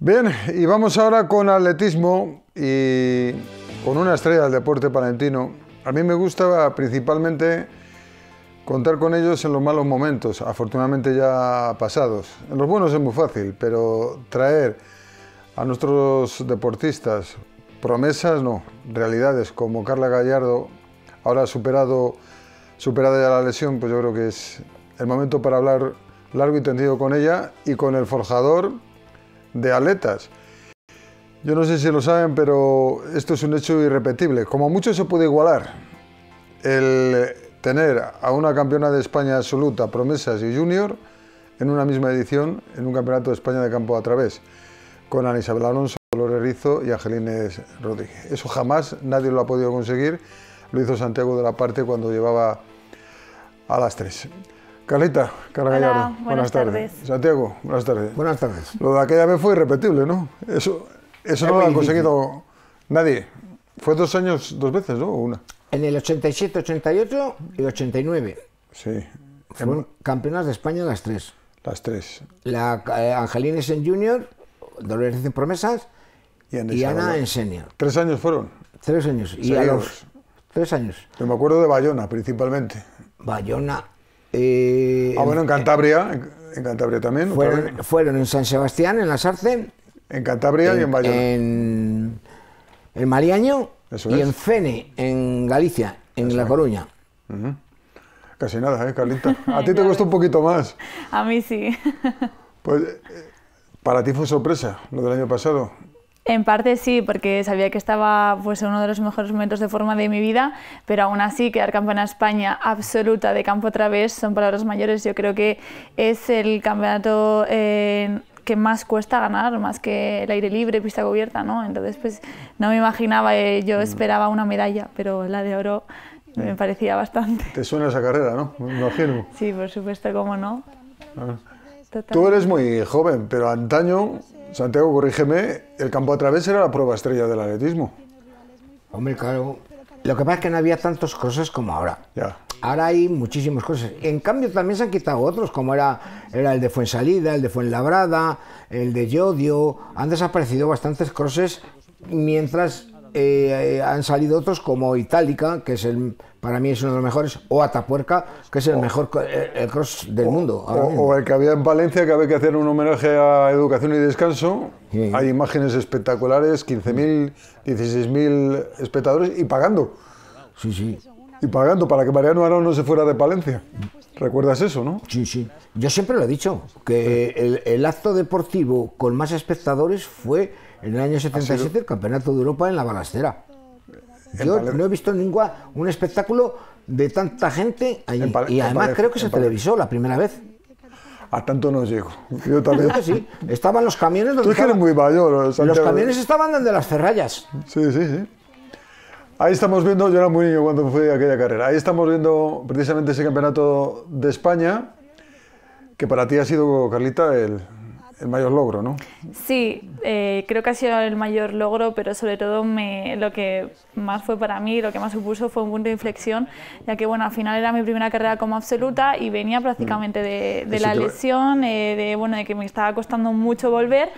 Bien, y vamos ahora con atletismo y con una estrella del deporte palentino. A mí me gusta principalmente contar con ellos en los malos momentos, afortunadamente ya pasados. En los buenos es muy fácil, pero traer a nuestros deportistas promesas, no, realidades como Carla Gallardo, ahora superado, superada ya la lesión, pues yo creo que es el momento para hablar largo y tendido con ella y con el forjador de atletas. Yo no sé si lo saben, pero esto es un hecho irrepetible. Como mucho se puede igualar el tener a una campeona de España absoluta, promesas y junior, en una misma edición, en un campeonato de España de campo a través, con Ana Isabel Alonso, Dolores Rizo y Angelines Rodríguez. Eso jamás nadie lo ha podido conseguir. Lo hizo Santiago de la Parte cuando llevaba a las tres. Carlita, Cara buenas, tardes. Santiago, buenas tardes. Buenas tardes. Lo de aquella vez fue irrepetible, ¿no? Eso, eso no lo ha conseguido nadie. Fue dos años, dos veces, ¿no? Una. En el 87, 88 y 89. Sí. Fueron campeonas de España las tres. Las tres. La eh, angelines en Junior, Dolores en Promesas y, en Ana en Senior. ¿Tres años fueron? Tres años. Y tres años. me acuerdo de Bayona, principalmente. Bayona, eh, ah, bueno, en Cantabria, en, Cantabria también. Fueron, en San Sebastián, en la Sarce. En Cantabria y en Valladolid. En, en y en Fene, en Galicia, en La Coruña. Casi nada, ¿eh, Carlita? A ti te costó un poquito más. A mí sí. pues, eh, para ti fue sorpresa lo del año pasado. En parte sí, porque sabía que estaba pues, en uno de los mejores momentos de forma de mi vida, pero aún así quedar campeona España absoluta de campo otra vez, son palabras mayores. Yo creo que es el campeonato eh, que más cuesta ganar, más que el aire libre, pista cubierta, ¿no? Entonces, pues no me imaginaba, eh, yo mm. esperaba una medalla, pero la de oro me mm. parecía bastante. Te suena esa carrera, ¿no? imagino. Sí, por supuesto, cómo no. Ah. Tú eres muy joven, pero antaño Santiago, corrígeme, el campo a través era la prueba estrella del atletismo. Hombre, claro. Lo que pasa es que no había tantos cosas como ahora. Ya. Ahora hay muchísimas cosas. En cambio, también se han quitado otros, como era, el de Fuensalida, el de Fuenlabrada, el de Yodio. Han desaparecido bastantes crosses mientras eh, eh, han salido otros como Itálica, que es el para mí es uno de los mejores, o Atapuerca, que es el mejor eh, cross del mundo. o, el que había en Valencia, que había que hacer un homenaje a educación y descanso. Hay imágenes espectaculares, 15.000, 16.000 espectadores y pagando. Sí, sí y pagando para que Mariano Arón no se fuera de Palencia. ¿Recuerdas eso, no? Sí, sí. Yo siempre lo he dicho, que el, acto deportivo con más espectadores fue en el año 77 ¿Ah, el Campeonato de Europa en la balastera. Yo no he visto ningún un espectáculo de tanta gente allí. y además creo que se televisó la primera vez. A tanto no llego. Yo también. Ah, sí. Estaban los camiones donde. muy Los camiones estaban donde las ferrallas. Sí, sí, sí. Ahí estamos viendo, yo era muy niño cuando fui a aquella carrera, ahí estamos viendo precisamente ese campeonato de España, que para ti ha sido, Carlita, el, mayor logro, ¿no? Sí, eh, creo que ha sido el mayor logro, pero sobre todo lo que más fue para mí, lo que más supuso fue un punto de inflexión, ya que bueno, al final era mi primera carrera como absoluta y venía prácticamente de, la lesión, eh, de, bueno, de que me estaba costando mucho volver.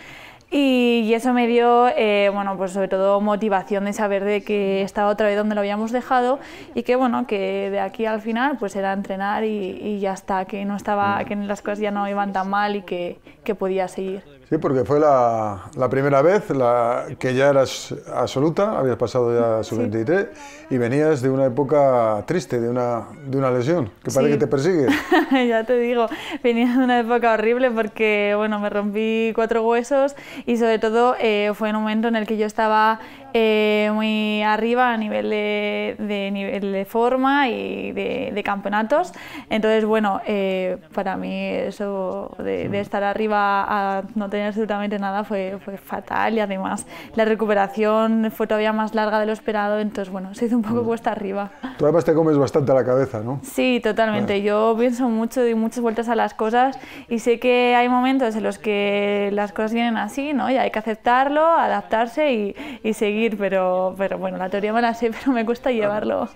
Y, eso me dio, eh, bueno, pues sobre todo motivación de saber de que estaba otra vez donde lo habíamos dejado y que, bueno, que de aquí al final pues era entrenar y, ya está, que no estaba, que las cosas ya no iban tan mal y que, que podía seguir. Sí, porque fue la, primera vez la, que ya eras absoluta, habías pasado ya su 23 y venías de una época triste, de una, de una lesión que parece que te persigue. ya te digo, venía de una época horrible porque bueno, me rompí cuatro huesos y sobre todo eh, fue en un momento en el que yo estaba eh, muy arriba a nivel de, nivel de forma y de, campeonatos. Entonces, bueno, eh, para mí eso de, estar arriba a no tener absolutamente nada fue, fatal y además la recuperación fue todavía más larga de lo esperado, entonces, bueno, se hizo un poco mm. cuesta arriba. Tú además te comes bastante la cabeza, ¿no? Sí, totalmente. Yo pienso mucho, doy muchas vueltas a las cosas y sé que hay momentos en los que las cosas vienen así, ¿no? Y hay que aceptarlo, adaptarse y seguir pero, pero bueno, la teoría me la sé, pero me cuesta llevarlo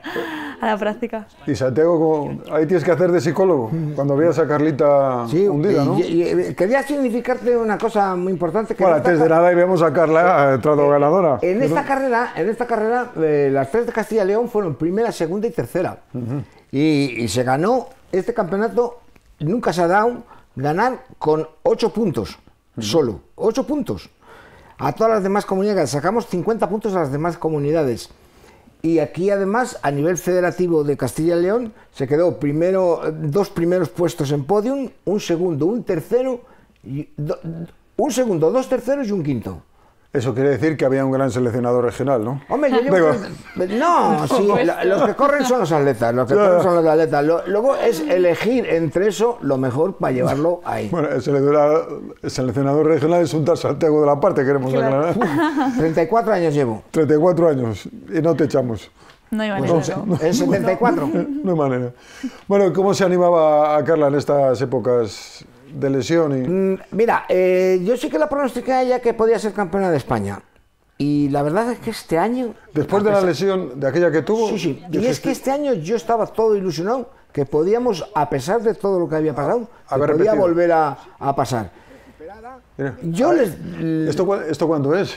a la práctica. Y Santiago, ahí tienes que hacer de psicólogo, cuando veas a Carlita hundida, ¿no? Eh, quería significarte una cosa muy importante. Que bueno, antes de nada, y vemos a Carla, entrando eh, ganadora. En esta carrera, en esta carrera eh, las tres de Castilla y León fueron primera, segunda y tercera. y, se ganó este campeonato, nunca se ha dado ganar con ocho puntos, solo, ocho puntos a todas las demás comunidades, sacamos 50 puntos a las demás comunidades. Y aquí además, a nivel federativo de Castilla y León, se quedó primero, dos primeros puestos en podium, un segundo, un tercero, y un segundo, dos terceros y un quinto. Eso quiere decir que había un gran seleccionador regional, ¿no? Hombre, yo llevo. No, sí, los que corren son los atletas, los que corren son los atletas. luego es elegir entre eso lo mejor para llevarlo ahí. Bueno, el seleccionador, regional es un tal Santiago de la Parte, queremos ganar 34 años llevo. 34 años, y no te echamos. No hay pues manera. ¿En 74? No, no, hay manera. Bueno, ¿cómo se animaba a Carla en estas épocas de lesión y mm, Mira, eh, yo sí que la pronostiqué ya que podía ser campeona de España. Y la verdad es que este año... Después de la lesión de aquella que tuvo... Sí, sí. Y es que este año yo estaba todo ilusionado que podíamos, a pesar de todo lo que había pasado, podía volver a, pasar. yo les, ¿Esto, cuándo es?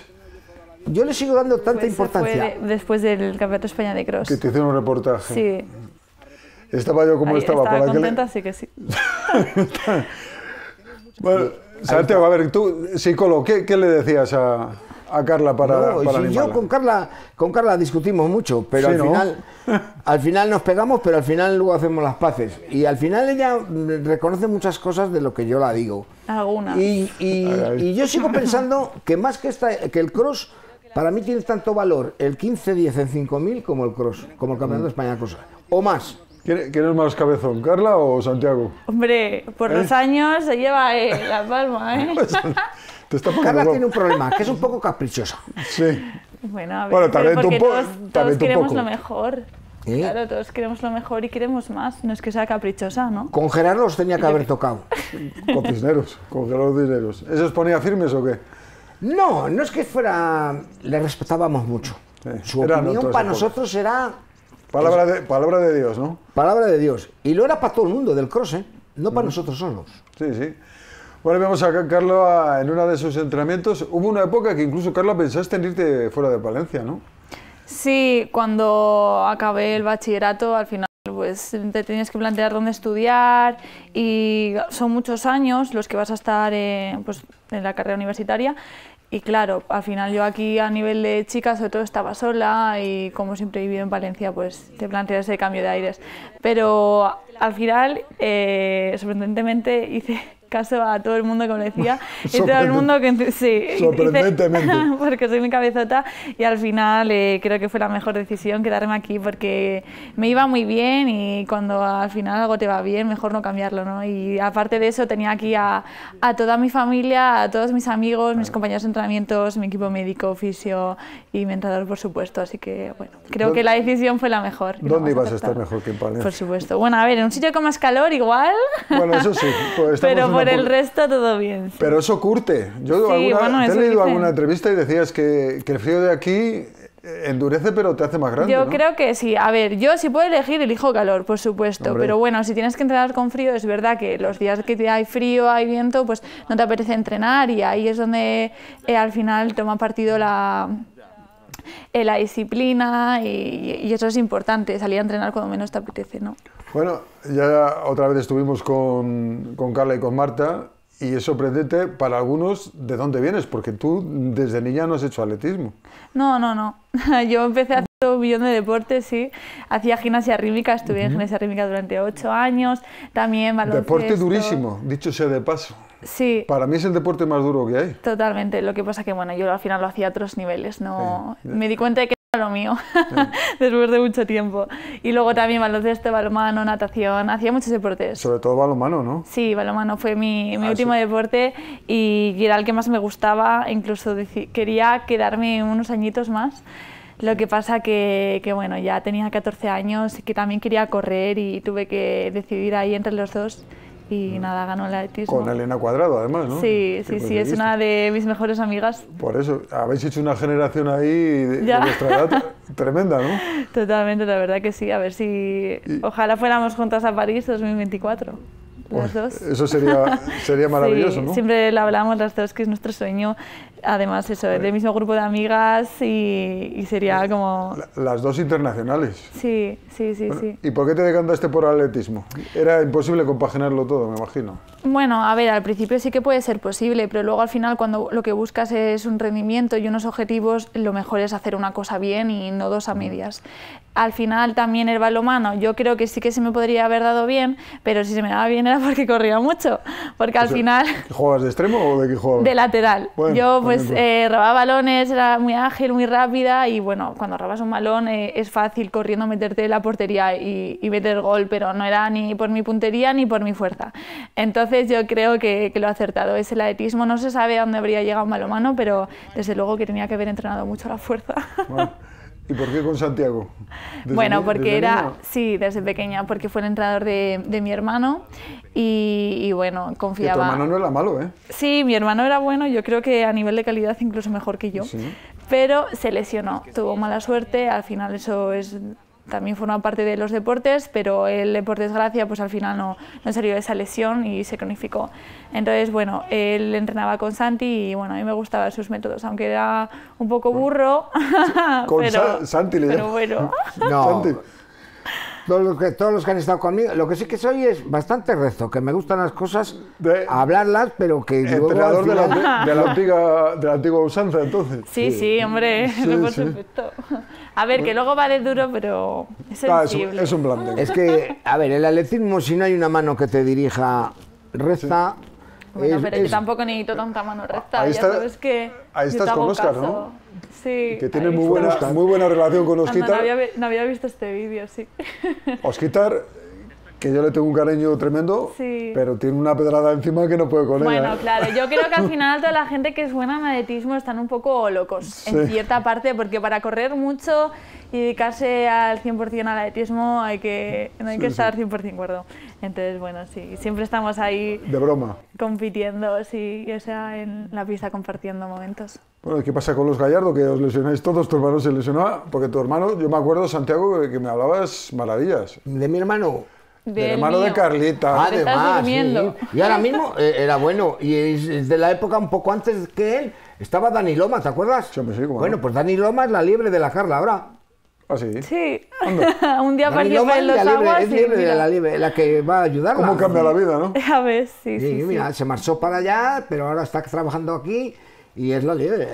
Yo le sigo dando tanta pues importancia. después del Campeonato España de Cross. Que te hicieron un reportaje. Sí. Estaba yo como estaba. contenta, sí que sí. Bueno, Santiago, a ver, tú, psicólogo, ¿qué, le decías a, Carla para, no, Yo con Carla, con Carla discutimos mucho, pero al, final, nos pegamos, pero al final luego hacemos las paces. Y al final ella mm, reconoce muchas cosas de lo que yo la digo. Algunas. Y, yo sigo pensando que más que, que el cross, para mí tiene tanto valor el 15-10 en 5.000 como el cross, como el Campeonato de España Cosa, o más. ¿Quién, es más cabezón, Carla o Santiago? Hombre, por ¿Eh? los años se lleva eh, la palma, ¿eh? Pues, Carla tiene un problema, que es un poco caprichosa. Sí. Bueno, a ver, bueno, porque todos, queremos lo mejor. ¿Eh? Claro, todos queremos lo mejor y queremos más. No es que sea caprichosa, ¿no? Con Gerardo os tenía que haber tocado. con Cisneros, con Gerardo Cisneros. ¿Eso os ponía firmes o qué? No, no es que fuera... Le respetábamos mucho. Su opinión para nosotros era Palabra de, palabra de Dios, ¿no? Palabra de Dios. Y lo era para todo el mundo del cross, ¿eh? No para nosotros solos. Sí, sí. Bueno, vemos a Carlos en uno de sus entrenamientos. Hubo una época que incluso, Carlos, pensaste en irte fuera de Valencia, ¿no? Sí, cuando acabé el bachillerato, al final pues te tenías que plantear dónde estudiar y son muchos años los que vas a estar eh, pues, en la carrera universitaria y claro, al final yo aquí a nivel de chicas, sobre todo estaba sola y como siempre he vivido en Valencia, pues te planteas ese cambio de aires. Pero al final, eh, sorprendentemente, hice caso a todo el mundo, como decía, y todo el mundo que... Sí, sorprendentemente. porque soy mi cabezota y al final eh, creo que fue la mejor decisión quedarme aquí porque me iba muy bien y cuando al final algo te va bien, mejor no cambiarlo, ¿no? Y aparte de eso tenía aquí a, toda mi familia, a todos mis amigos, mis compañeros de entrenamientos, mi equipo médico, oficio, y mi entrenador, por supuesto, así que bueno, creo que la decisión fue la mejor. ¿Dónde ibas a estar mejor que en Palencia? Por supuesto. Bueno, a ver, en un sitio con más calor igual. Bueno, eso sí, pues estamos pero el resto todo bien. Pero eso curte. Yo alguna, te he leído alguna entrevista y decías que, el frío de aquí eh, endurece pero te hace más grande. Yo creo que sí. A ver, yo si puedo elegir, elijo calor, por supuesto. Pero bueno, si tienes que entrenar con frío, es verdad que los días que hay frío, hay viento, pues no te apetece entrenar y ahí es donde eh, al final toma partido la, eh, la disciplina y, y eso es importante, salir a entrenar cuando menos te apetece, ¿no? Bueno, ya otra vez estuvimos con, Carla y con Marta y es sorprendente para algunos de dónde vienes, porque tú desde niña no has hecho atletismo. No, no, no. Yo empecé haciendo un millón de deportes, sí. Hacía gimnasia rítmica, estuve en gimnasia rítmica durante ocho años, también Deporte durísimo, dicho sea de paso. Sí. Para mí es el deporte más duro que hay. Totalmente. Lo que pasa es que, bueno, yo al final lo hacía a otros niveles. No... Me di cuenta de que lo mío, después de mucho tiempo. Y luego también baloncesto, balonmano, natación, hacía muchos deportes. Sobre todo balonmano, ¿no? Sí, balonmano fue mi, mi ah, último deporte y era el que más me gustaba, incluso quería quedarme unos añitos más. Lo que pasa que, que, bueno, ya tenía 14 años y que también quería correr y tuve que decidir ahí entre los dos y mm. nada, ganó el atletismo. Con Elena Cuadrado, además, ¿no? Sí, sí, sí, es una de mis mejores amigas. Por eso, habéis hecho una generación ahí de, edad tremenda, ¿no? Totalmente, la verdad que sí. A ver si. Ojalá fuéramos juntas a París 2024. Las dos. Eso sería, sería maravilloso, sí, ¿no? Siempre lo hablamos las dos, que es nuestro sueño además eso, del mismo grupo de amigas y, sería como... Las dos internacionales. Sí, sí, sí, sí. ¿Y por qué te decantaste por atletismo? Era imposible compaginarlo todo, me imagino. Bueno, a ver, al principio sí que puede ser posible, pero luego al final cuando lo que buscas es un rendimiento y unos objetivos, lo mejor es hacer una cosa bien y no dos a medias. Al final también el balomano, yo creo que sí que se me podría haber dado bien, pero si se me daba bien era porque corría mucho, porque al final... ¿Juegas de extremo o de qué De lateral. yo pues, pues eh, robaba balones, era muy ágil, muy rápida y bueno, cuando robas un balón eh, es fácil corriendo meterte en la portería y, y, meter gol, pero no era ni por mi puntería ni por mi fuerza. Entonces yo creo que, lo acertado, es el atletismo, no se sabe a dónde habría llegado un mano, pero desde luego que tenía que haber entrenado mucho la fuerza. ¿Y por qué con Santiago? bueno, porque era, sí, desde pequeña, porque fue el entrenador de, mi hermano y, bueno, confiaba. tu hermano no era malo, ¿eh? Sí, mi hermano era bueno, yo creo que a nivel de calidad incluso mejor que yo, pero se lesionó, tuvo mala suerte, al final eso es también forma parte de los deportes, pero él por desgracia pues al final no, no salió de esa lesión y se cronificó. Entonces bueno, él entrenaba con Santi y bueno, a mí me gustaban sus métodos, aunque era un poco burro. Con Santi le pero bueno. No. Santi. Todos los, que, todos han estado conmigo, lo que sí que soy es bastante rezo, que me gustan las cosas, hablarlas, pero que... Entrenador de, la, de, la, antigua, usanza, entonces. Sí, sí, hombre, por supuesto. A ver, que luego va de duro, pero es ah, es, un, blando. Es que, a ver, el alecismo, si no hay una mano que te dirija recta... Bueno, pero yo tampoco necesito tanta mano recta, ahí ya sabes que... Ahí estás con Oscar, ¿no? Sí. Que tiene muy buena, muy buena relación con Osquitar. no, había, visto este vídeo, sí. Osquitar que yo le tengo un cariño tremendo, pero tiene una pedrada encima que no puede con bueno, ella. Bueno, ¿eh? claro, yo creo que al final toda la gente que buena en atletismo están un poco locos, en cierta parte, porque para correr mucho y dedicarse al 100% al atletismo hay que, no hay que estar 100% cuerdo. Entonces, bueno, sí, siempre estamos ahí... De broma. Compitiendo, sí, o sea, en la pista compartiendo momentos. Bueno, ¿qué pasa con los Gallardo? Que os lesionáis todos, tu hermano se lesionaba, porque tu hermano, yo me acuerdo, Santiago, que me hablabas maravillas. De mi hermano, del hermano de Carlita. Ah, además, y ahora mismo eh, era bueno, y es de la época un poco antes que él, estaba Dani Loma, ¿te acuerdas? bueno. pues Dani Loma es la libre de la Carla ahora. ¿Ah, sí? Sí. un día apareció en los aguas. Es libre, de la, libre, la que va a ayudar. ¿Cómo cambia la vida, no? A ver, sí, sí. mira, se marchó para allá, pero ahora está trabajando aquí y es la libre.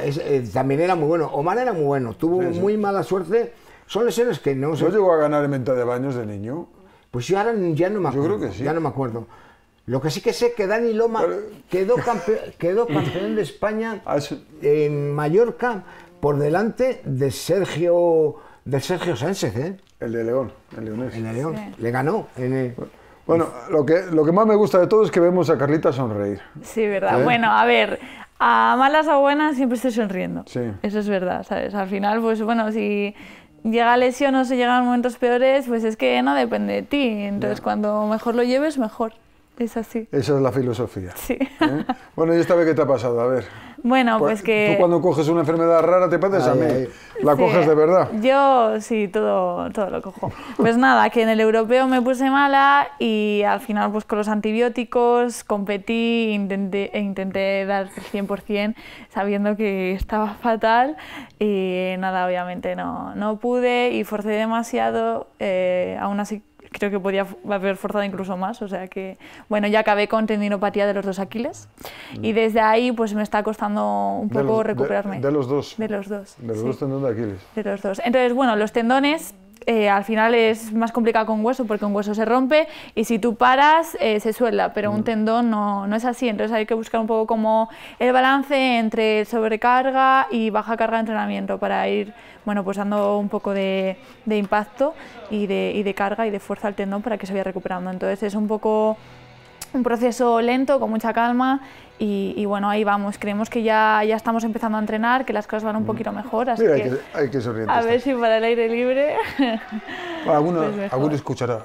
también era muy bueno. Omar era muy bueno. Tuvo muy mala suerte. Son lesiones que no se... ¿No llegó a ganar en venta de baños de niño? Pues yo ahora ya no me acuerdo. creo que sí. Ya no me acuerdo. Lo que sí que sé es que Dani Loma quedó, campeón de España ah, en Mallorca por delante de Sergio, de Sergio Sánchez, ¿eh? El de León, el leonés. El León. Le ganó. Bueno, lo que, lo que más me gusta de todo es que vemos a Carlita sonreír. Sí, verdad. ¿Eh? Bueno, a ver, a malas o buenas siempre estoy sonriendo. Sí. Eso es verdad, ¿sabes? Al final, pues bueno, sí llega lesión o se llegan momentos peores, pues es que no depende de ti. Entonces, cuando mejor lo lleves, mejor. Es así. Esa es la filosofía. Sí. ¿eh? Bueno, ¿y esta vez qué te ha pasado? A ver. Bueno, pues, pues que... Tú cuando coges una enfermedad rara te pones a mí. ¿La coges de eh. verdad? Yo sí, todo, todo lo cojo. Pues nada, que en el europeo me puse mala y al final pues con los antibióticos competí intenté, e intenté dar el 100% sabiendo que estaba fatal y nada, obviamente no, no pude y forcé demasiado. Eh, aún así creo que podía haber forzado incluso más, o sea que, bueno, ya acabé con tendinopatía de los dos Aquiles mm. y desde ahí pues me está costando un poco recuperarme. De, los dos. De los dos. De los dos tendones de Aquiles. De los dos. Entonces, bueno, los tendones eh, al final es más complicado con hueso porque un hueso se rompe y si tú paras eh, se suelda, pero un mm. tendón no, es así. Entonces hay que buscar un poco como el balance entre sobrecarga y baja carga de entrenamiento para ir bueno, pues dando un poco de, de impacto y de, y de carga y de fuerza al tendón para que se vaya recuperando. Entonces es un poco un proceso lento, con mucha calma y, bueno, ahí vamos. Creemos que ya, ya estamos empezando a entrenar, que las cosas van un mm. poquito mejor. Así que, hay que, A ver si para el aire libre. alguno, escuchará.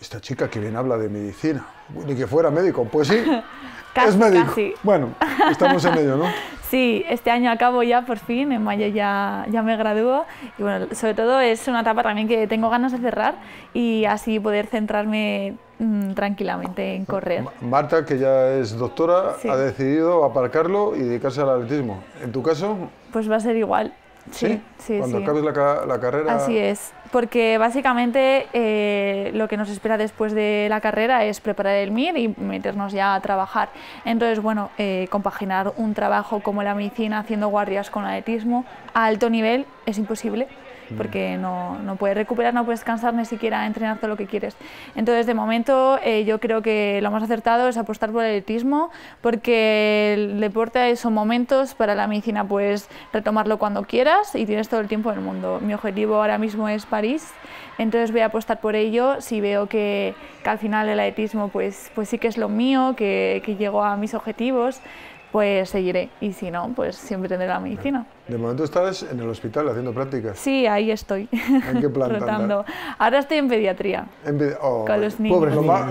Esta chica que bien habla de medicina, ni que fuera médico, pues sí, es médico. Bueno, estamos en ello, ¿no? Sí, este año acabo ya por fin, en mayo ya, ya me gradúo y bueno, sobre todo es una etapa también que tengo ganas de cerrar y así poder centrarme mm, tranquilamente en correr. Marta, que ya es doctora, ha decidido aparcarlo y dedicarse al atletismo. ¿En tu caso? Pues va a ser igual. Sí, sí, sí Cuando acabes la, carrera. Así es, porque básicamente eh, lo que nos espera después de la carrera es preparar el MIR y meternos ya a trabajar. Entonces, bueno, eh, compaginar un trabajo como la medicina haciendo guardias con atletismo a alto nivel es imposible. Mm. porque no, no puedes recuperar, no puedes cansar, ni siquiera entrenar todo lo que quieres. Entonces, de momento, eh, yo creo que lo más acertado es apostar por el atletismo, porque el deporte son momentos, para la medicina puedes retomarlo cuando quieras y tienes todo el tiempo del mundo. Mi objetivo ahora mismo es París, entonces voy a apostar por ello si veo que, que al final el atletismo pues, pues sí que es lo mío, que, que llego a mis objetivos pues seguiré. Y si no, pues siempre tendré la medicina. De momento estás en el hospital haciendo prácticas. Sí, ahí estoy. ¿En qué planta? Ahora estoy en pediatría. En oh,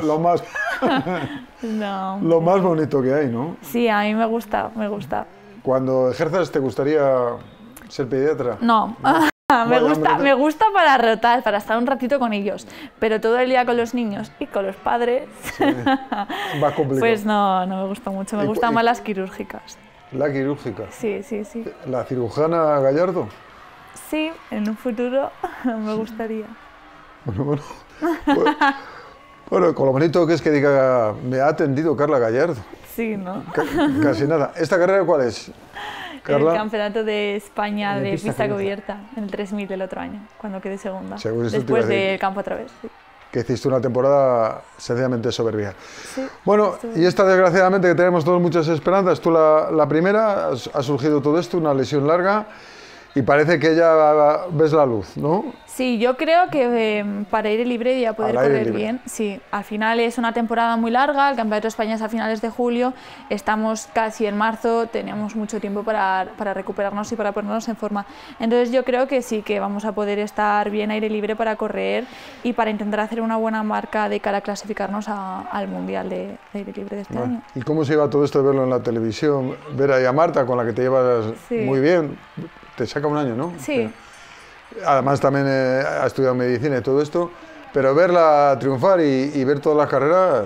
lo más... Lo más, bonito que hay, ¿no? Sí, a mí me gusta, me gusta. Cuando ejerzas, ¿te gustaría ser pediatra? ¿No? me gusta, para rotar, para estar un ratito con ellos, pero todo el día con los niños y con los padres, pues no, no me gusta mucho, me gustan más las quirúrgicas. La quirúrgica. Sí, sí, sí. ¿La cirujana Gallardo? Sí, en un futuro me gustaría. Bueno, bueno. Pues, bueno, con lo bonito que es que diga, me ha atendido Carla Gallardo. Sí, ¿no? casi nada. ¿Esta carrera cuál es? el campeonato de España de pista, cubierta, en el 3000 del otro año, cuando quedé segunda. después del campo otra vez. Que hiciste una temporada sencillamente soberbia. Sí, bueno, y esta desgraciadamente que tenemos todos muchas esperanzas, tú la, la primera, ha surgido todo esto, una lesión larga, y parece que ya ves la luz, ¿no? Sí, yo creo que em, para aire libre y a poder correr bien, sí. Al final es una temporada muy larga, el Campeonato de España es a finales de julio, estamos casi en marzo, tenemos mucho tiempo para, para, recuperarnos y para ponernos en forma. Entonces yo creo que sí, que vamos a poder estar bien aire libre para correr y para intentar hacer una buena marca de cara a clasificarnos al Mundial de, aire libre de este año. ¿Y cómo se iba todo esto de verlo en la televisión? Ver a Marta, con la que te llevas muy bien, te saca un año, ¿no? Sí además también eh, ha estudiado medicina y todo esto, pero verla triunfar y, ver todas las carreras,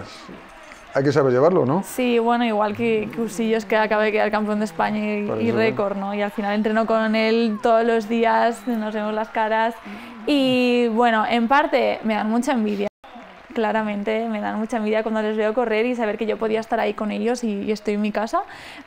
hay que saber llevarlo, ¿no? Sí, bueno, igual que, que Usillos, que acaba de quedar campeón de España y, récord, ¿no? Y al final entrenó con él todos los días, nos vemos las caras y bueno, en parte me dan mucha envidia claramente me dan mucha envidia cuando les veo correr y saber que yo podía estar ahí con ellos y, estoy en mi casa.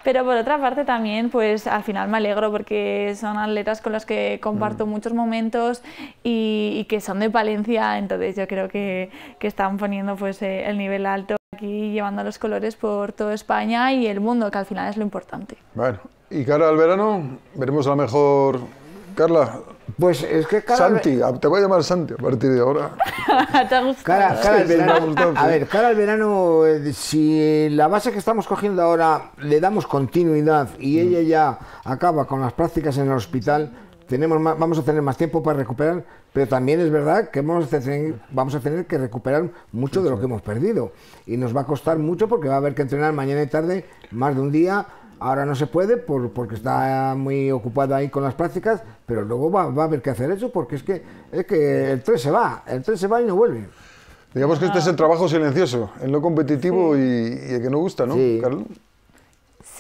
Pero por otra parte también, pues al final me alegro porque son atletas con las que comparto mm. muchos momentos y, que son de Palencia, entonces yo creo que, están poniendo pues eh, el nivel alto aquí, llevando los colores por toda España y el mundo, que al final es lo importante. Bueno, y cara al verano, veremos a lo mejor, Carla, pues es que cara... Santi, ah, te voy a llamar Santi a partir de ahora. verano, a ver, cara al verano, eh, si la base que estamos cogiendo ahora le damos continuidad y mm. ella ya acaba con las prácticas en el hospital, tenemos vamos a tener más tiempo para recuperar, pero también es verdad que vamos a tener, que recuperar mucho de lo que hemos perdido. Y nos va a costar mucho porque va a haber que entrenar mañana y tarde más de un día Ahora no se puede por, porque está muy ocupado ahí con las prácticas, pero luego va, a haber que hacer eso porque es que, es que el tren se va, el tren se va y no vuelve. Digamos que este es el trabajo silencioso, el no competitivo y, el que no gusta, ¿no, Carlos?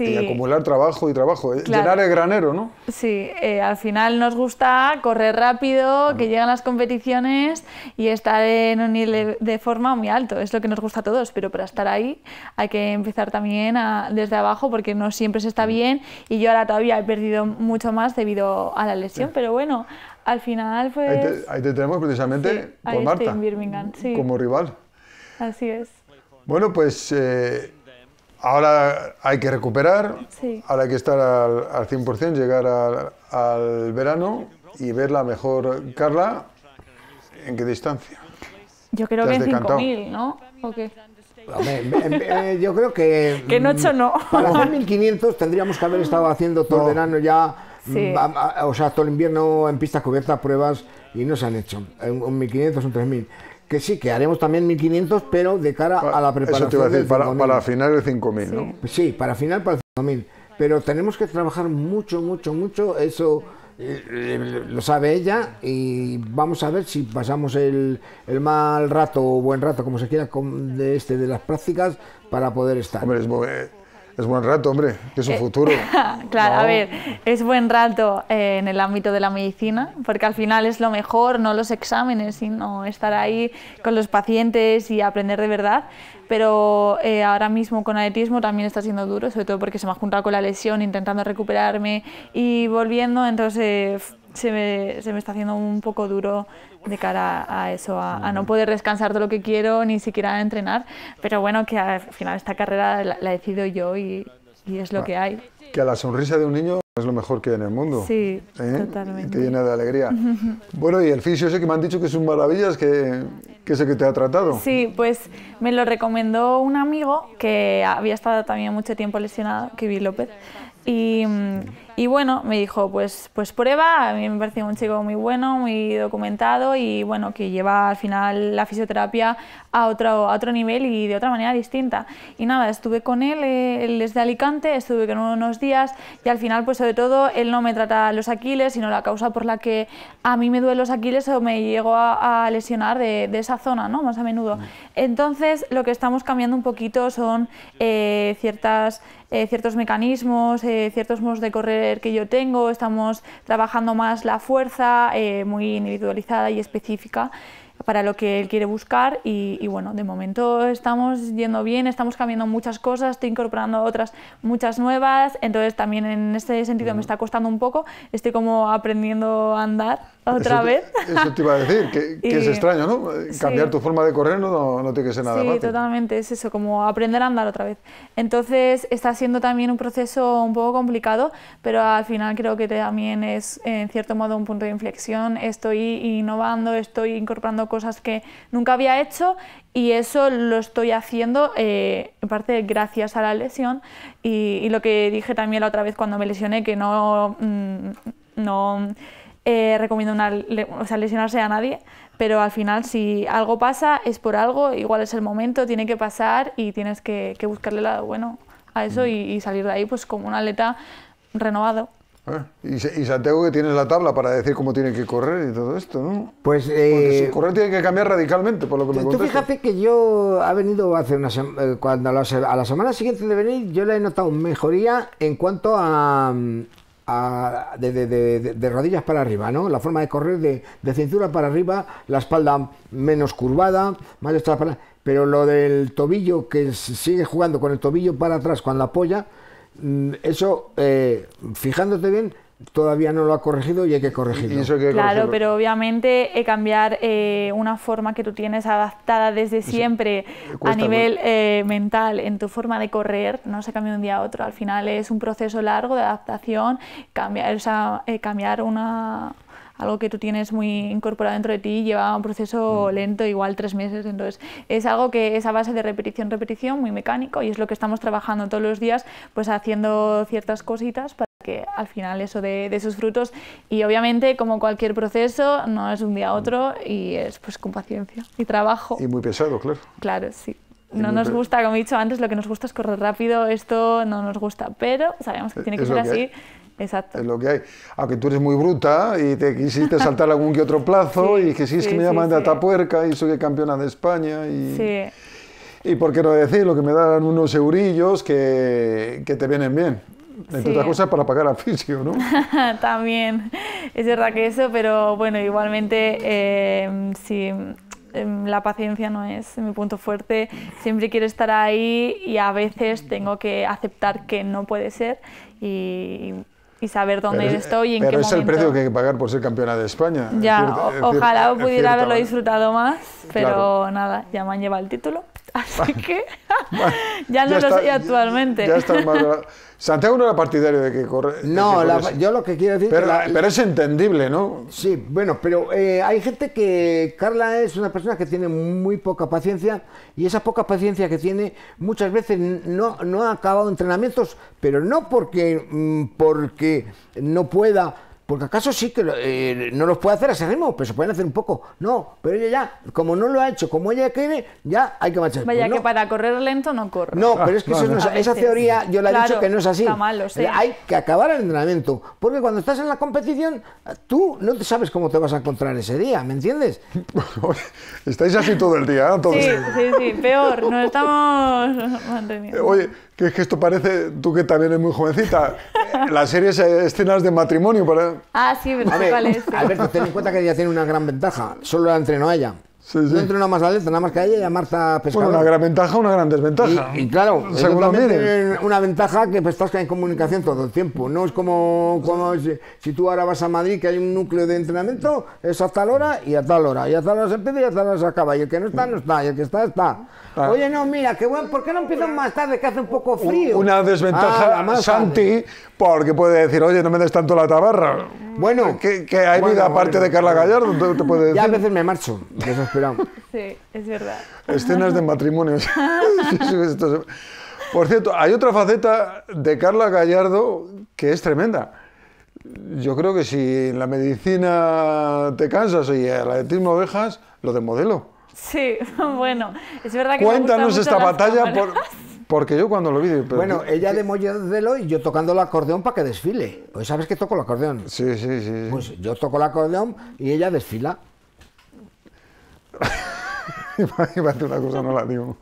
Y acumular trabajo y trabajo, eh, llenar el granero, ¿no? Sí, eh, al final nos gusta correr rápido, que llegan las competiciones y estar en un nivel de forma muy alto, es lo que nos gusta a todos, pero para estar ahí hay que empezar también desde abajo porque no siempre se está mm. bien y yo ahora todavía he perdido mucho más debido a la lesión, pero bueno, al final pues... Ahí te, tenemos precisamente por ahí Marta, en Birmingham, como rival. Así es. Bueno, pues... Eh, ahora hay que recuperar, ahora hay que estar al, 100%, llegar al, verano y ver la mejor Carla. ¿En qué distancia? Yo creo que en 5.000, ¿no? ¿O qué? Eh, yo creo que... Que no. Para hacer 1.500 tendríamos que haber estado haciendo todo el verano ya, mm, o sea, todo el invierno en pistas cubiertas, pruebas, y no se han hecho. Un 1.500, un 3.000 que sí, que haremos también 1500, pero de cara a la preparación. Eso para, para final de 5000, ¿no? Sí, para final para 5000. Pero tenemos que trabajar mucho, mucho, mucho. Eso eh, eh, lo sabe ella y vamos a ver si pasamos el, mal rato o buen rato, como se quiera, con, de este de las prácticas para poder estar. Eh, es buen rato, hombre, que es un eh, futuro. claro, a ver, es buen rato eh, en el ámbito de la medicina, porque al final es lo mejor, no los exámenes, sino estar ahí con los pacientes y aprender de verdad. Pero eh, ahora mismo con atletismo también está siendo duro, sobre todo porque se me ha juntado con la lesión, intentando recuperarme y volviendo, entonces se me, está haciendo un poco duro de cara a eso, a, no poder descansar de lo que quiero, ni siquiera entrenar, pero bueno, que al final esta carrera la, decido yo y, es lo ah, que hay. Que a la sonrisa de un niño es lo mejor que hay en el mundo. Sí, ¿eh? totalmente. Y te llena de alegría. bueno, y el fisio ese que me han dicho que es un maravillas, que, que es el que te ha tratado. Sí, pues me lo recomendó un amigo que había estado también mucho tiempo lesionado, Kevin López, y... Mm, y bueno, me dijo, pues, pues prueba, a mí me pareció un chico muy bueno, muy documentado y bueno, que lleva al final la fisioterapia a otro, a otro nivel y de otra manera distinta. Y nada, estuve con él, él es de Alicante, estuve con él unos días y al final, pues sobre todo, él no me trata los aquiles, sino la causa por la que a mí me duelen los aquiles o me llego a, lesionar de, esa zona, ¿no? Más a menudo. Mm. Entonces, lo que estamos cambiando un poquito son eh, ciertas, eh, ciertos mecanismos, eh, ciertos modos de correr que yo tengo, estamos trabajando más la fuerza eh, muy individualizada y específica para lo que él quiere buscar y, y, bueno, de momento estamos yendo bien, estamos cambiando muchas cosas, estoy incorporando otras muchas nuevas, entonces también en este sentido me está costando un poco, estoy como aprendiendo a andar otra vez. Eso te iba a decir, que, es extraño, ¿no? Cambiar tu forma de correr no, no, tiene que ser nada sí, Sí, totalmente, es eso, como aprender a andar otra vez. Entonces está siendo también un proceso un poco complicado, pero al final creo que también es en cierto modo un punto de inflexión. Estoy innovando, estoy incorporando cosas que nunca había hecho y eso lo estoy haciendo eh, en parte gracias a la lesión y, lo que dije también la otra vez cuando me lesioné, que no... Mm, no eh, recomiendo una, sea, lesionarse a nadie, pero al final si algo pasa es por algo, igual es el momento, tiene que pasar y tienes que, buscarle el lado bueno a eso y, salir de ahí pues como un atleta renovado. Ah, y, Santiago que tienes la tabla para decir cómo tiene que correr y todo esto, ¿no? Pues eh, correr tiene que cambiar radicalmente, por lo que me Tú fíjate que yo ha venido hace una eh, cuando a la, a la semana siguiente de venir yo le he notado mejoría en cuanto a, mm, de, rodillas para arriba, ¿no? La forma de correr de, cintura para arriba, la espalda menos curvada, más para... Pero lo del tobillo, que sigue jugando con el tobillo para atrás cuando apoya, mm, eso, eh, fijándote bien, todavía no lo ha corregido y hay que corregirlo. claro, pero obviamente eh, cambiar eh, una forma que tú tienes adaptada desde siempre eh, a nivel mental en tu forma de correr, no se cambia de un día a otro, al final es un proceso largo de adaptación, cambiar, o cambiar una algo que tú tienes muy incorporado dentro de ti lleva un proceso mm. lento, igual tres meses. Entonces, es algo que es a base de repetición, repetición, muy mecánico y es lo que estamos trabajando todos los días, pues haciendo ciertas cositas. Para que al final eso de, sus frutos y obviamente como cualquier proceso no es un día a otro y es pues con paciencia y trabajo. Y muy pesado, claro. Claro, sí. no nos gusta, como he dicho antes, lo que nos gusta es correr rápido, esto no nos gusta, pero sabemos que tiene que ser así. Exacto. Es lo que hay. Aunque tú eres muy bruta y te quisiste saltar algún que otro plazo y que sí, es que me llaman de Atapuerca y soy campeona de España y... Sí. Y por qué no decir, lo que me dan unos eurillos que, que te vienen bien entre otras cosas para pagar a fisio, ¿no? También, es verdad que eso, pero bueno, igualmente, eh, la paciencia no es mi punto fuerte, siempre quiero estar ahí y a veces tengo que aceptar que no puede ser y, saber dónde estoy y en qué momento. Pero es el precio que hay que pagar por ser campeona de España. Ya, ojalá pudiera haberlo ¿eh? disfrutado más, pero nada, ya me han llevado el título. Así que ya no lo sé actualmente. Santiago no era partidario de que corre. No, yo lo que quiero decir. Pero, es entendible, ¿no? Sí, bueno, pero eh, hay gente que. Carla es una persona que tiene muy poca paciencia y esa poca paciencia que tiene muchas veces no, no ha acabado entrenamientos, pero no porque, mm, porque no pueda porque acaso sí que eh, no los puede hacer a ese ritmo, pero se pueden hacer un poco. No, pero ella ya, como no lo ha hecho, como ella quiere, ya hay que marchar. Vaya pues que para correr lento no corre. No, pero es que ah, esa teoría yo la he dicho que no es así. Hay que acabar el entrenamiento, porque cuando estás en la competición, tú no te sabes cómo te vas a encontrar ese día, ¿me entiendes? Estáis así todo el día, ¿no? sí, sí, sí, peor, nos estamos manteniendo. Eh, oye, que es que esto parece, tú que también eres muy jovencita, eh, las series eh, escenas de matrimonio. Para... Ah, sí, pero cuál es. Alberto, ten en cuenta que ella tiene una gran ventaja, solo la entrenó a ella. Sí, sí. una más adelante nada más y a Marta Pescador. Bueno, una gran ventaja, una gran desventaja. Y, claro, según una ventaja que pues, estás en comunicación todo el tiempo. No es como, como si, tú ahora vas a Madrid que hay un núcleo de entrenamiento, es a tal hora y a tal hora. Y a tal hora se empieza y a tal hora se acaba. Y el que no está, no está. Y el que está, está. Ah. Oye, no, mira, qué bueno, ¿por qué no empiezan más tarde que hace un poco frío? Una desventaja, además ah, más Santi, porque puede decir, oye, no me des tanto la tabarra. Bueno. Que, hay vida aparte de Carla Gallardo, te, te puede decir. Ya a veces me marcho. es verdad. Escenas de matrimonios. Por cierto, hay otra faceta de Carla Gallardo que es tremenda. Yo creo que si en la medicina te cansas y de atletismo ovejas, lo de modelo. Sí, bueno, es verdad que. Cuéntanos esta batalla por, porque yo cuando lo vi. Pero bueno, ella de modelo y yo tocando el acordeón para que desfile. Pues sabes que toco el acordeón. Sí, sí, sí. Pues yo toco el acordeón y ella desfila. Imagínate una cosa, no la digo.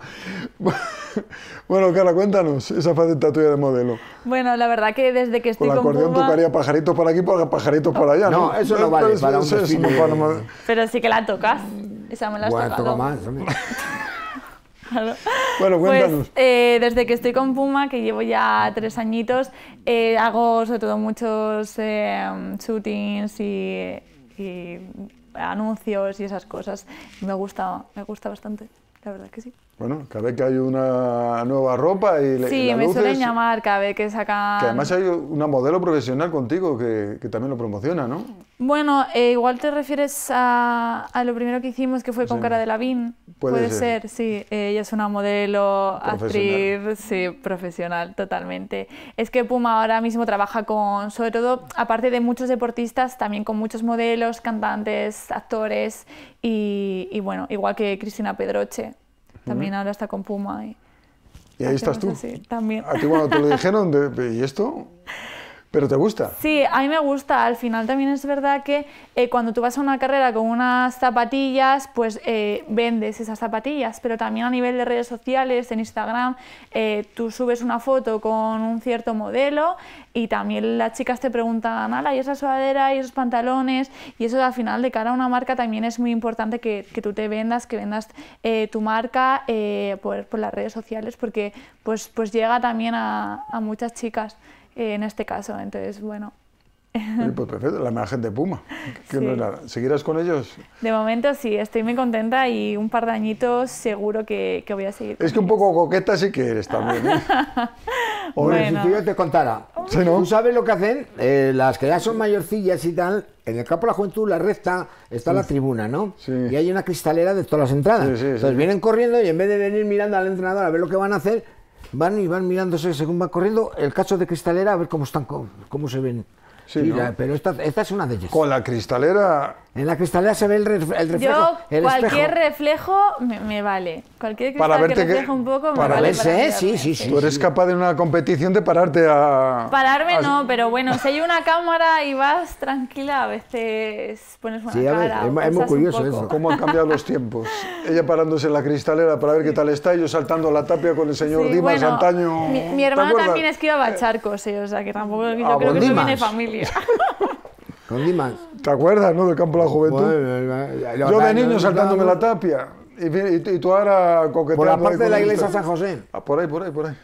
Bueno, Carla, cuéntanos esa faceta tuya de modelo. Bueno, la verdad que desde que estoy con, Puma... con acordeón tocaría pajaritos por aquí, pajaritos por allá, ¿no? No, eso no, vale para un es, Pero sí que la tocas. Esa me la has bueno, tocado. más, Claro. Bueno, pues, cuéntanos. Pues, eh, desde que estoy con Puma, que llevo ya tres añitos, eh, hago sobre todo muchos eh, shootings y, y anuncios y esas cosas. Me gusta, me gusta bastante, la verdad que sí. Bueno, cada vez que hay una nueva ropa y le, Sí, me suelen llamar cada vez que sacan... Que además hay una modelo profesional contigo que, también lo promociona, ¿no? Bueno, eh, igual te refieres a, lo primero que hicimos que fue con Cara de Lavín. Puede, Puede ser. sí. Eh, ella es una modelo, actriz, sí, profesional, totalmente. Es que Puma ahora mismo trabaja con, sobre todo, aparte de muchos deportistas, también con muchos modelos, cantantes, actores y, y bueno, igual que Cristina Pedroche. También ahora está con Puma. Y, ¿Y ahí estás tú. Sí, también. A ti cuando te lo dijeron, de, ¿y esto? ¿Pero te gusta? Sí, a mí me gusta. Al final también es verdad que eh, cuando tú vas a una carrera con unas zapatillas, pues eh, vendes esas zapatillas, pero también a nivel de redes sociales, en Instagram, eh, tú subes una foto con un cierto modelo y también las chicas te preguntan, ala, y esa sudadera, y esos pantalones, y eso al final de cara a una marca también es muy importante que, tú te vendas, que vendas tu marca por, las redes sociales, porque pues, pues llega también a muchas chicas. Eh, en este caso. Entonces, bueno. pues perfecto, la imagen de Puma. ¿Seguirás con ellos? De momento sí, estoy muy contenta y un par de añitos seguro que, que voy a seguir. Es que un poco coqueta sí que eres también. ¿eh? bueno. si yo te contara. si ¿no? sabes lo que hacen eh, las que ya son mayorcillas y tal. En el campo de la juventud, la recta, está la tribuna, ¿no? Y hay una cristalera de todas las entradas. Entonces vienen corriendo y en vez de venir mirando al entrenador a ver lo que van a hacer, van y van mirándose según van corriendo. El cacho de Cristalera, a ver cómo están, cómo se ven. pero esta, esta, es una de ellas. Con la Cristalera en la cristalera se ve el, el reflejo. Yo, cualquier reflejo me, me, vale. Cualquier cristal para verte que un poco me para vale. Verse, para sí, sí, sí. Tú eres capaz de una competición de pararte a. Pararme no, pero bueno, si hay una cámara y vas tranquila, a veces pones una sí, cara. ver. es, muy curioso eso. Cómo han cambiado los tiempos. Ella parándose en la cristalera para ver qué tal está y yo saltando la tapia con el señor sí, Dimas antaño. Mi, hermana también esquivaba charcos, eh, o sea que tampoco. Yo ah, creo que eso viene familia. Con Dimas. ¿Te acuerdas, no, del campo de la juventud? yo de niño saltándome la tapia. Y, tú ahora coqueteando. Por la parte de la iglesia San José. Ah, por ahí, por ahí, por ahí.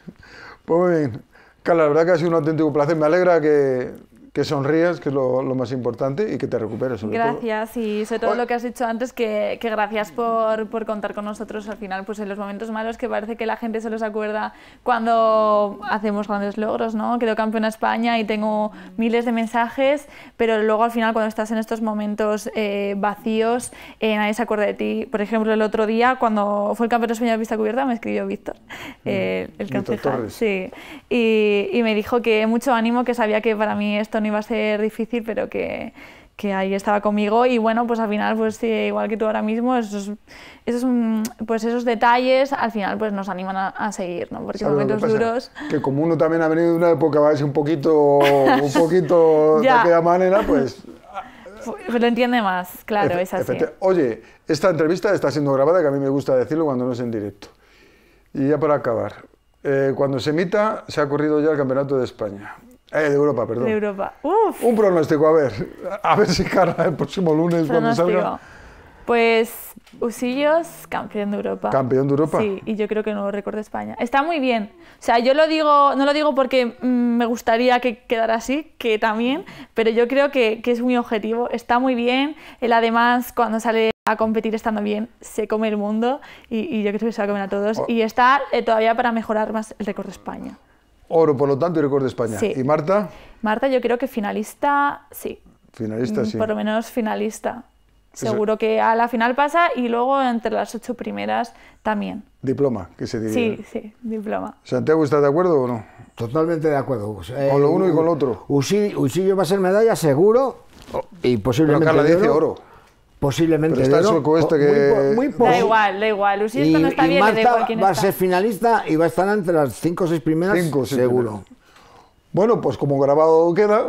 Pues bien. Carla, la verdad que ha sido un auténtico placer. Me alegra que, que sonrías, que es lo, más importante, y que te recuperes. Sobre gracias, y sobre todo lo que has dicho antes, que, gracias por, por, contar con nosotros al final, pues en los momentos malos que parece que la gente se los acuerda cuando hacemos grandes logros, ¿no? Quedo campeona España y tengo miles de mensajes, pero luego al final cuando estás en estos momentos eh, vacíos, eh, nadie se acuerda de ti. Por ejemplo, el otro día, cuando fue el campeón español de vista cubierta, me escribió Víctor, mm. eh, el campeón Sí, y, y me dijo que mucho ánimo, que sabía que para mí esto no iba a ser difícil, pero que, que ahí estaba conmigo y bueno, pues al final, pues eh, igual que tú ahora mismo, esos, mm, pues esos detalles al final pues nos animan a, seguir, ¿no? Porque momentos que duros... Que como uno también ha venido de una época, va a ser un poquito, un poquito de aquella manera, pues, pues... lo entiende más, claro, es así. Oye, esta entrevista está siendo grabada, que a mí me gusta decirlo cuando no es en directo. Y ya para acabar, eh, cuando se emita, se ha corrido ya el Campeonato de España. Ah, de Europa, perdón. De Europa. Un pronóstico, a ver. A ver si cara el próximo lunes cuando salga. Pues Usillos, campeón de Europa. ¿Campeón de Europa? Sí, y yo creo que no lo de España. Está muy bien. O sea, yo lo digo, no lo digo porque mm, me gustaría que quedara así, que también, pero yo creo que, es muy objetivo. Está muy bien. Él además, cuando sale a competir estando bien, se come el mundo y, yo creo que se va a comer a todos. Oh. Y está eh, todavía para mejorar más el récord de España. Oro, por lo tanto, y récord de España. ¿Y Marta? Marta, yo creo que finalista, sí. Finalista, mm, sí. Por lo menos finalista. Seguro que a la final pasa y luego entre las ocho primeras también. Diploma, que se diría. Sí, sí, diploma. ¿Santiago está de acuerdo o no? Totalmente de acuerdo. con lo eh, uno y con lo otro. Usillo va a ser medalla seguro y posiblemente. Pero Carla dice oro posiblemente está el sueco este que... Muy, da igual, da igual. Usi esto no está bien, ¿eh? Marta da igual quién va a ser finalista y va a estar entre las cinco o seis primeras, seguro. Bueno, pues como grabado queda,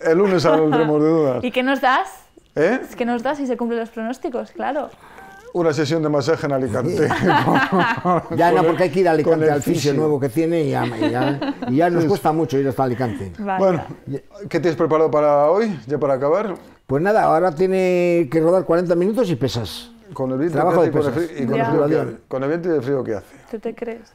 el lunes hablaremos de dudas. ¿Y qué nos das? ¿Eh? ¿Qué nos das si se cumplen los pronósticos? Claro una sesión de masaje en Alicante. ya, no, porque hay que ir a Alicante al fisio nuevo que tiene y ya, nos cuesta mucho ir hasta Alicante. Bueno, ¿qué has preparado para hoy, ya para acabar? Pues nada, ahora tiene que rodar 40 minutos y pesas. Con el viento de y con, el, frío, que hace. ¿Tú te crees?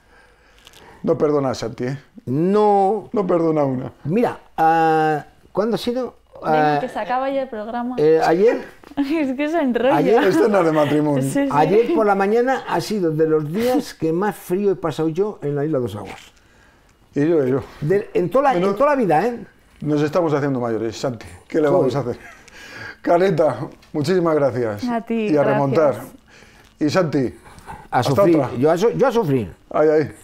No perdonas a ti, ¿eh? No. No perdona una. Mira, ah, ¿cuándo ha sido? Ah, que se acaba ya el programa. Eh, ayer Es que Ayer, esto de matrimonio. Ayer por la mañana ha sido de los días que más frío he pasado yo en la isla de los aguas. Y yo, yo. en, toda la, vida, ¿eh? Nos estamos haciendo mayores, Santi. ¿Qué le vamos a hacer? Caneta, muchísimas gracias. A ti. Y a remontar. Y Santi. A sufrir. Yo a, yo sufrir. Ay, ay.